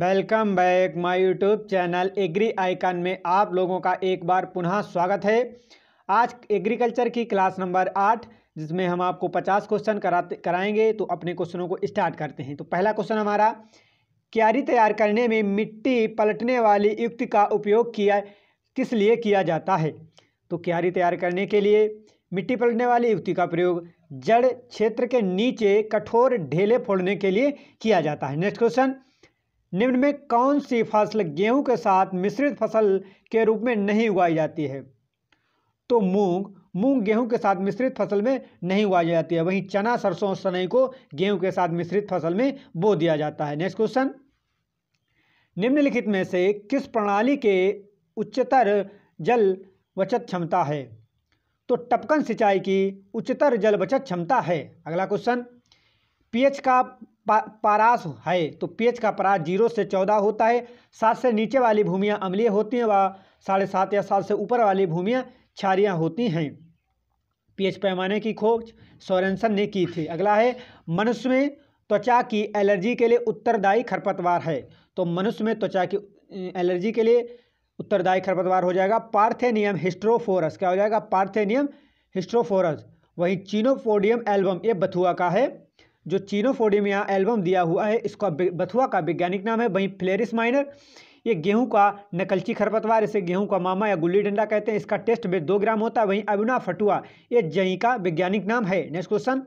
welcome back my YouTube channel agri icon में आप लोगों का एक बार पुनः स्वागत है आज एग्रीकल्चर की क्लास नंबर आठ जिसमें हम आपको पचास क्वेश्चन कराते कराएंगे तो अपने क्वेश्चनों को स्टार्ट करते हैं तो पहला क्वेश्चन हमारा क्यारी तैयार करने में मिट्टी पलटने वाली युक्ति का उपयोग किया किस लिए किया जाता है तो क्यारी तैयार करने के लिए मिट्टी पलटने वाली युक्ति का प्रयोग जड़ क्षेत्र के नीचे कठोर ढेले फोड़ने के लिए किया जाता है नेक्स्ट क्वेश्चन निम्न में कौन सी फसल गेहूं के साथ मिश्रित फसल के रूप में नहीं उगाई जाती है तो मूंग मूंग गेहूं के साथ मिश्रित फसल में नहीं उगाई जाती है वहीं चना सरसों सनई को गेहूं के साथ मिश्रित फसल में बो दिया जाता है नेक्स्ट क्वेश्चन निम्नलिखित में से किस प्रणाली के उच्चतर जल बचत क्षमता है तो टपकन सिंचाई की उच्चतर जल बचत क्षमता है अगला क्वेश्चन पीएच का पा, पारास है तो पीएच का पारास जीरो से चौदह होता है सात से नीचे वाली भूमियाँ अम्लीय होती हैं व साढ़े सात या सात से ऊपर वाली भूमियाँ क्षारियाँ होती हैं पीएच पैमाने की खोज सोरेंसन ने की थी अगला है मनुष्य में त्वचा की एलर्जी के लिए उत्तरदायी खरपतवार है तो मनुष्य में त्वचा की एलर्जी के लिए उत्तरदायी खरपतवार हो जाएगा पार्थेनियम हिस्ट्रोफोरस क्या हो जाएगा पार्थेनियम हिस्ट्रोफोरस वहीं चीनोफोडियम एल्बम ये बथुआ का है जो चीनोफोडियम यहाँ एल्बम दिया हुआ है इसका बथुआ का वैज्ञानिक नाम है वहीं फ्लेरिस माइनर ये गेहूं का नकलची खरपतवार इसे गेहूं का मामा या गुल्ली डंडा कहते हैं इसका टेस्ट में दो ग्राम होता है वहीं अबुना फटुआ ये जई का वैज्ञानिक नाम है नेक्स्ट क्वेश्चन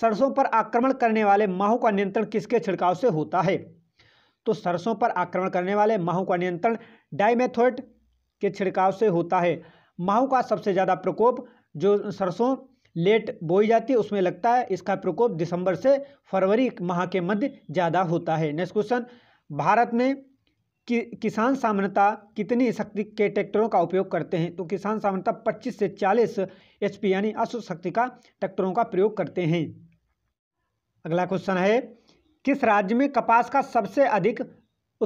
सरसों पर आक्रमण करने वाले माहू का नियंत्रण किसके छिड़काव से होता है तो सरसों पर आक्रमण करने वाले माहू का नियंत्रण डाइमेथोइट के छिड़काव से होता है माहू का सबसे ज़्यादा प्रकोप जो सरसों लेट बोई जाती है उसमें लगता है इसका प्रकोप दिसंबर से फरवरी माह के मध्य ज़्यादा होता है नेक्स्ट क्वेश्चन भारत में कि, किसान सामान्यता कितनी शक्ति के ट्रैक्टरों का उपयोग करते हैं तो किसान सामान्यता 25 से 40 एचपी यानी अश्व शक्ति का ट्रैक्टरों का प्रयोग करते हैं अगला क्वेश्चन है किस राज्य में कपास का सबसे अधिक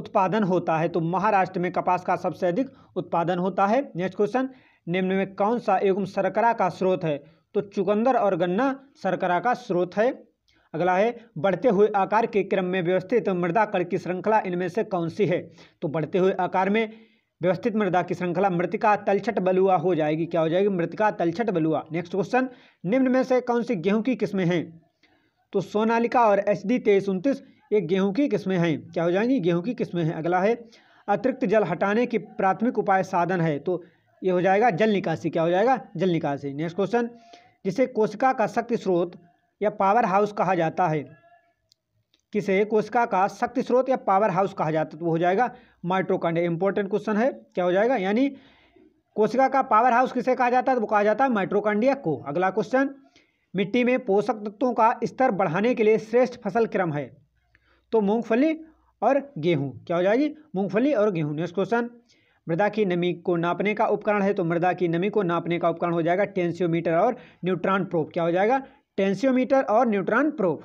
उत्पादन होता है तो महाराष्ट्र में कपास का सबसे अधिक उत्पादन होता है नेक्स्ट क्वेश्चन निम्न में कौन सा एवं शर्करा का स्रोत है तो चुकंदर और गन्ना शर्करा का स्रोत है अगला है बढ़ते हुए आकार के क्रम में व्यवस्थित मृदा कण की श्रृंखला इनमें से कौन सी है तो बढ़ते हुए आकार में व्यवस्थित मृदा की श्रृंखला मृतिका तलछट बलुआ हो जाएगी क्या हो जाएगी मृतिका तलछट बलुआ नेक्स्ट क्वेश्चन निम्न में से कौन सी गेहूं की किस्में हैं तो सोनालिका और एच डी तेईस उनतीस ये गेहूँ की किस्में हैं क्या हो जाएंगी गेहूँ की किस्में हैं अगला है अतिरिक्त जल हटाने की प्राथमिक उपाय साधन है तो ये हो जाएगा जल निकासी क्या हो जाएगा जल निकासी नेक्स्ट क्वेश्चन जिसे कोशिका का शक्ति स्रोत या पावर हाउस कहा जाता है किसे कोशिका का शक्ति स्रोत या पावर हाउस कहा जाता है तो वो हो जाएगा माइट्रोकांड इंपॉर्टेंट क्वेश्चन है क्या हो जाएगा यानी कोशिका का पावर हाउस किसे कहा जाता है तो वो कहा जाता है माइट्रोकांडिया को अगला क्वेश्चन मिट्टी में पोषक तत्वों का स्तर बढ़ाने के लिए श्रेष्ठ फसल क्रम है तो मूंगफली और गेहूं क्या हो जाएगी मूंगफली और गेहूं नेक्स्ट क्वेश्चन मृदा की नमी को नापने का उपकरण है तो मृदा की नमी को नापने का उपकरण हो जाएगा टेंसियोमीटर और न्यूट्रॉन प्रोप क्या हो जाएगा टेंसियोमीटर और न्यूट्रॉन प्रोप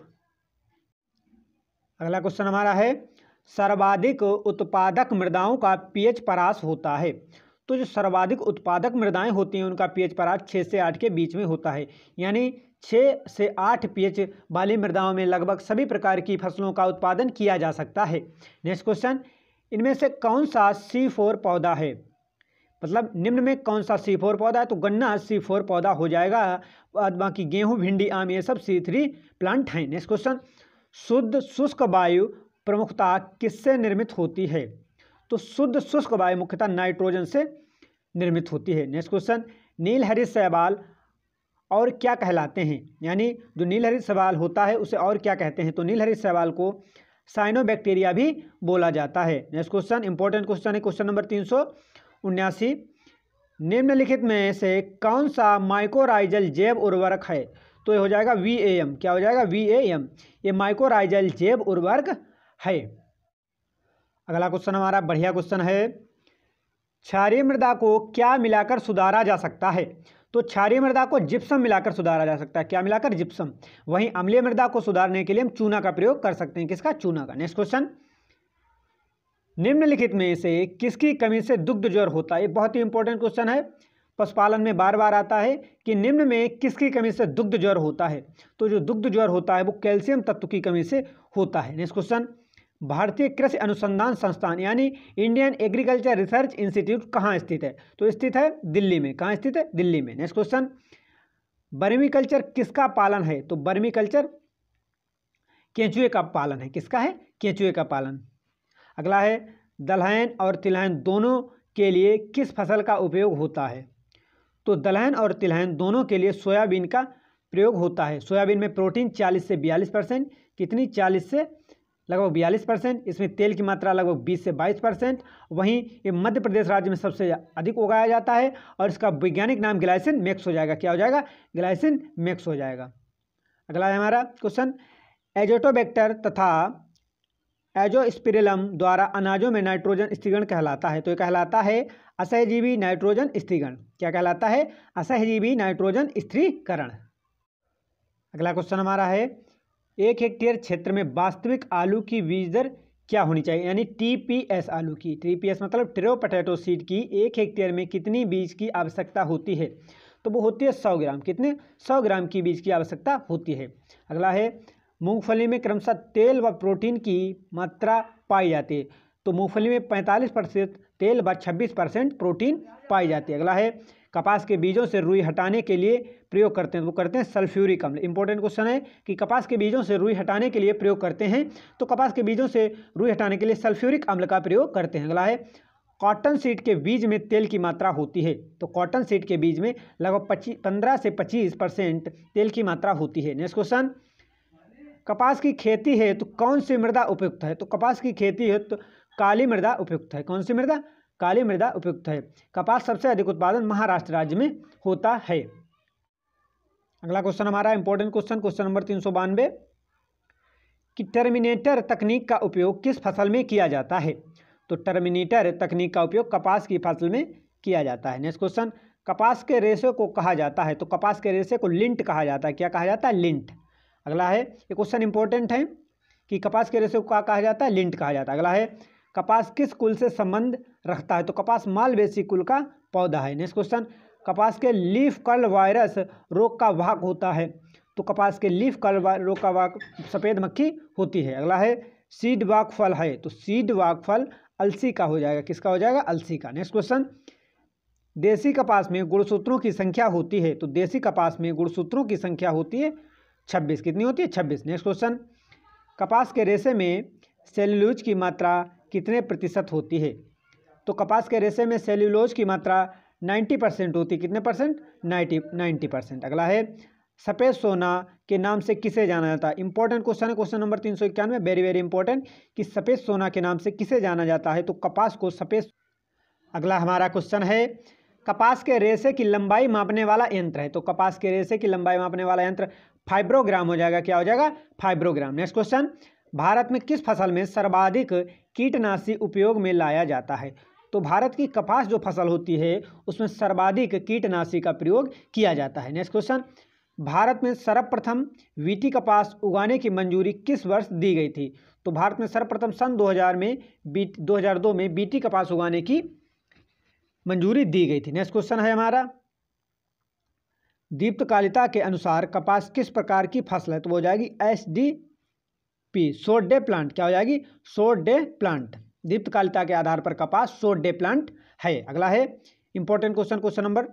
अगला क्वेश्चन हमारा है सर्वाधिक उत्पादक मृदाओं का पीएच परास होता है तो जो सर्वाधिक उत्पादक मृदाएं होती हैं उनका पीएच परास छः से आठ के बीच में होता है यानी छः से आठ पीएच वाली मृदाओं में लगभग सभी प्रकार की फसलों का उत्पादन किया जा सकता है नेक्स्ट क्वेश्चन इनमें से कौन सा सी फोर पौधा है मतलब निम्न में कौन सा सी फोर पौधा है तो गन्ना सी फोर पौधा हो जाएगा बाद बाकी गेहूँ भिंडी आम ये सब सी थ्री प्लांट हैं नेक्स्ट क्वेश्चन शुद्ध शुष्क वायु प्रमुखता किससे निर्मित होती है तो शुद्ध शुष्क वायु मुख्यतः नाइट्रोजन से निर्मित होती है नेक्स्ट क्वेश्चन नील हरिश और क्या कहलाते हैं यानी जो नीलहरित सवाल होता है उसे और क्या कहते हैं तो नीलहरित सवाल को साइनोबैक्टीरिया भी बोला जाता है नेक्स्ट क्वेश्चन इंपॉर्टेंट क्वेश्चन है क्वेश्चन नंबर तीन सौ उन्यासी निम्नलिखित में से कौन सा माइकोराइजल जैव उर्वरक है तो ये हो जाएगा वी ए एम क्या हो जाएगा वी ए एम ये माइकोराइजल जैव उर्वरक है अगला क्वेश्चन हमारा बढ़िया क्वेश्चन है क्षारीय मृदा को क्या मिलाकर सुधारा जा सकता है तो क्षारीय मृदा को जिप्सम मिलाकर सुधारा जा सकता है क्या मिलाकर जिप्सम वहीं अम्लीय मृदा को सुधारने के लिए हम चूना का प्रयोग कर सकते हैं किसका चूना का नेक्स्ट क्वेश्चन निम्नलिखित में से किसकी कमी से दुग्ध ज्वर होता है बहुत ही इंपॉर्टेंट क्वेश्चन है पशुपालन में बार बार आता है कि निम्न में किसकी कमी से दुग्ध ज्वर होता है तो जो दुग्ध ज्वर होता है वो कैल्शियम तत्व की कमी से होता है नेक्स्ट क्वेश्चन भारतीय कृषि अनुसंधान संस्थान यानी इंडियन एग्रीकल्चर रिसर्च इंस्टीट्यूट कहाँ स्थित है तो स्थित है दिल्ली में कहाँ स्थित है दिल्ली में नेक्स्ट क्वेश्चन बर्मी कल्चर किसका पालन है तो बर्मी कल्चर केंचुए का पालन है किसका है केंचुए का पालन अगला है दलहन और तिलहन दोनों के लिए किस फसल का उपयोग होता है तो दलहन और तिलहन दोनों के लिए सोयाबीन का प्रयोग होता है सोयाबीन में प्रोटीन 40 से 42 परसेंट कितनी 40 से लगभग बयालीस परसेंट इसमें तेल की मात्रा लगभग बीस से बाईस परसेंट वहीं ये मध्य प्रदेश राज्य में सबसे अधिक उगाया जाता है और इसका वैज्ञानिक नाम ग्लाइसिन मैक्स हो जाएगा क्या हो जाएगा ग्लाइसिन मैक्स हो जाएगा अगला है हमारा क्वेश्चन एजोटोबैक्टर तथा एजोस्पिरिलम द्वारा अनाजों में नाइट्रोजन स्त्रीगण कहलाता है तो ये कहलाता है असहजीवी नाइट्रोजन स्त्रीगण क्या कहलाता है असहजीवी नाइट्रोजन स्त्रीकरण अगला क्वेश्चन हमारा है एक हेक्टेयर क्षेत्र में वास्तविक आलू की बीज दर क्या होनी चाहिए यानी टीपीएस आलू की टीपीएस मतलब ट्रो पटेटो सीड की एक हेक्टेयर में कितनी बीज की आवश्यकता होती है तो वो होती है सौ ग्राम कितने सौ ग्राम की बीज की आवश्यकता होती है अगला है मूंगफली में क्रमशः तेल व प्रोटीन की मात्रा पाई जाती है तो मूंगफली में 45 परसेंट तेल व 26 परसेंट प्रोटीन पाई जाती है अगला है कपास के बीजों से रुई हटाने के लिए प्रयोग करते हैं वो करते हैं सल्फ्यूरिक अम्ल इंपॉर्टेंट क्वेश्चन है कि कपास के बीजों से रुई हटाने के लिए प्रयोग करते हैं तो कपास के बीजों से रुई हटाने के लिए सल्फ्यूरिक अम्ल का प्रयोग करते हैं अगला है कॉटन सीड के बीज में तेल की मात्रा होती है तो कॉटन सीड के बीज में लगभग पच्चीस पंद्रह से पच्चीस परसेंट तेल की मात्रा होती है नेक्स्ट क्वेश्चन कपास की खेती है तो कौन सी मृदा उपयुक्त है तो कपास की खेती है तो काली मृदा उपयुक्त है कौन सी मृदा काली मृदा उपयुक्त है कपास सबसे अधिक उत्पादन महाराष्ट्र राज्य में होता है अगला क्वेश्चन हमारा इंपॉर्टेंट क्वेश्चन क्वेश्चन नंबर तीन सौ बानवे कि टर्मिनेटर तकनीक का उपयोग किस फसल में किया जाता है तो टर्मिनेटर तकनीक का उपयोग कपास की फसल में किया जाता है नेक्स्ट क्वेश्चन कपास के रेशे को कहा जाता है तो कपास के रेशे को लिंट कहा जाता है क्या कहा जाता है लिंट अगला है ये क्वेश्चन इंपॉर्टेंट है कि कपास के रेशे को क्या कहा जाता है लिंट कहा जाता है अगला है कपास किस कुल से संबंध रखता है तो कपास मालवेसी कुल का पौधा है नेक्स्ट क्वेश्चन कपास के लीफ कर्ल वायरस रोग का वाहक होता है तो कपास के लीफ कर्ल रोग का वाहक सफ़ेद मक्खी होती है अगला है सीड वाक फल है तो सीड वाक फल अलसी का हो जाएगा किसका हो जाएगा अलसी का नेक्स्ट क्वेश्चन देसी कपास में गुणसूत्रों की संख्या होती है तो देसी कपास में गुणसूत्रों की संख्या होती है छब्बीस कितनी होती है छब्बीस नेक्स्ट क्वेश्चन कपास के रेशे में सेल्यूलोज की मात्रा कितने प्रतिशत होती है तो कपास के रेशे में सेल्यूलोज की मात्रा 90 परसेंट होती है कितने परसेंट 90 90 परसेंट अगला है सफ़ेद सोना के नाम से किसे जाना जाता है इंपॉर्टेंट क्वेश्चन है क्वेश्चन नंबर तीन सौ इक्यानवे वेरी वेरी इंपॉर्टेंट कि सफ़ेद सोना के नाम से किसे जाना जाता है तो कपास को सफ़ेद अगला हमारा क्वेश्चन है कपास के रेशे की लंबाई मापने वाला यंत्र है तो कपास के रेशे की लंबाई मापने वाला यंत्र फाइब्रोग्राम हो जाएगा क्या हो जाएगा फाइब्रोग्राम नेक्स्ट क्वेश्चन भारत में किस फसल में सर्वाधिक कीटनाशी उपयोग में लाया जाता है तो भारत की कपास जो फसल होती है उसमें सर्वाधिक कीटनाशी का प्रयोग किया जाता है नेक्स्ट क्वेश्चन भारत में सर्वप्रथम वीटी कपास उगाने की मंजूरी किस वर्ष दी गई थी तो भारत में सर्वप्रथम सन 2000 में बी दो में बीटी कपास उगाने की मंजूरी दी गई थी नेक्स्ट क्वेश्चन है हमारा दीप्तकालिता के अनुसार कपास किस प्रकार की फसल है तो वो जाएगी S D P short day plant क्या हो जाएगी सोड डे प्लांट दीप्तकालिता के आधार पर कपास सोड डे प्लांट है अगला है इंपॉर्टेंट क्वेश्चन क्वेश्चन नंबर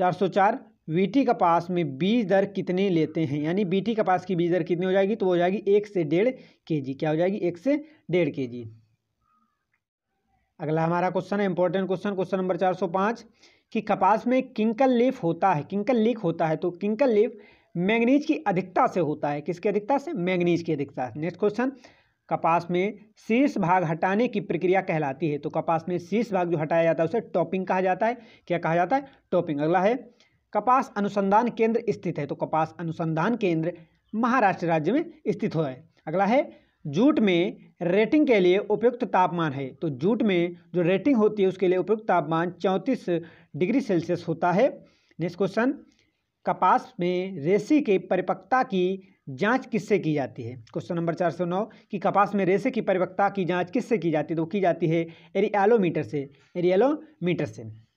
404 सौ वीटी कपास में बीज दर कितने लेते हैं यानी बीटी कपास की बीज दर कितनी हो जाएगी तो हो जाएगी एक से डेढ़ के जी क्या हो जाएगी एक से डेढ़ के जी अगला हमारा क्वेश्चन है इंपॉर्टेंट क्वेश्चन क्वेश्चन नंबर चार कि कपास में किंकल लीफ होता है किंकल लीफ होता है तो किंकल लीफ मैंगनीज की अधिकता से होता है किसकी अधिकता से मैंगनीज की अधिकता नेक्स्ट क्वेश्चन कपास में शीर्ष भाग हटाने की प्रक्रिया कहलाती है तो कपास में शीर्ष भाग जो हटाया जाता है उसे टॉपिंग कहा जाता है क्या कहा जाता है टॉपिंग अगला है कपास अनुसंधान केंद्र स्थित है तो कपास अनुसंधान केंद्र महाराष्ट्र राज्य में स्थित हो है अगला है जूट में रेटिंग के लिए उपयुक्त तापमान है तो जूट में जो रेटिंग होती है उसके लिए उपयुक्त तापमान चौंतीस डिग्री सेल्सियस होता है नेक्स्ट क्वेश्चन कपास में रेसी के परिपक्वता की जांच किससे की जाती है क्वेश्चन नंबर चार सौ नौ कि कपास में रेसे की परिपक्वता की जांच किससे की जाती है तो की जाती है एरियलोमीटर से एरियलोमीटर से